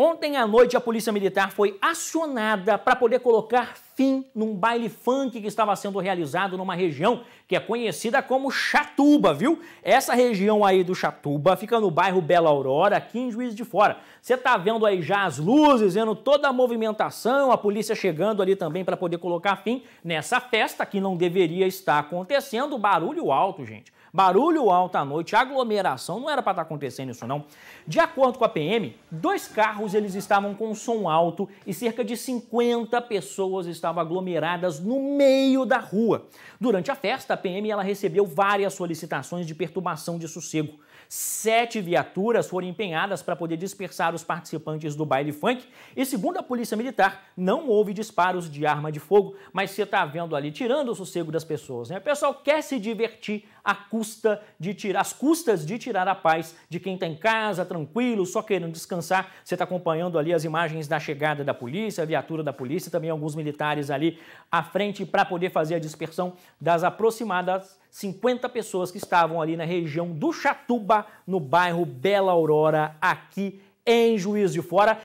Ontem à noite, a Polícia Militar foi acionada para poder colocar fim num baile funk que estava sendo realizado numa região que é conhecida como Chatuba, viu? Essa região aí do Chatuba fica no bairro Bela Aurora, aqui em Juiz de Fora. Você tá vendo aí já as luzes, vendo toda a movimentação, a polícia chegando ali também para poder colocar fim nessa festa que não deveria estar acontecendo, barulho alto, gente. Barulho alto à noite, aglomeração, não era para estar tá acontecendo isso não. De acordo com a PM, dois carros eles estavam com som alto e cerca de 50 pessoas estavam estavam aglomeradas no meio da rua. Durante a festa, a PM ela recebeu várias solicitações de perturbação de sossego. Sete viaturas foram empenhadas para poder dispersar os participantes do baile funk e, segundo a Polícia Militar, não houve disparos de arma de fogo, mas você está vendo ali, tirando o sossego das pessoas. Né? O pessoal quer se divertir à custa de tirar, às custas de tirar a paz de quem está em casa, tranquilo, só querendo descansar. Você está acompanhando ali as imagens da chegada da polícia, a viatura da polícia, também alguns militares militares ali à frente para poder fazer a dispersão das aproximadas 50 pessoas que estavam ali na região do Chatuba, no bairro Bela Aurora, aqui em Juiz de Fora.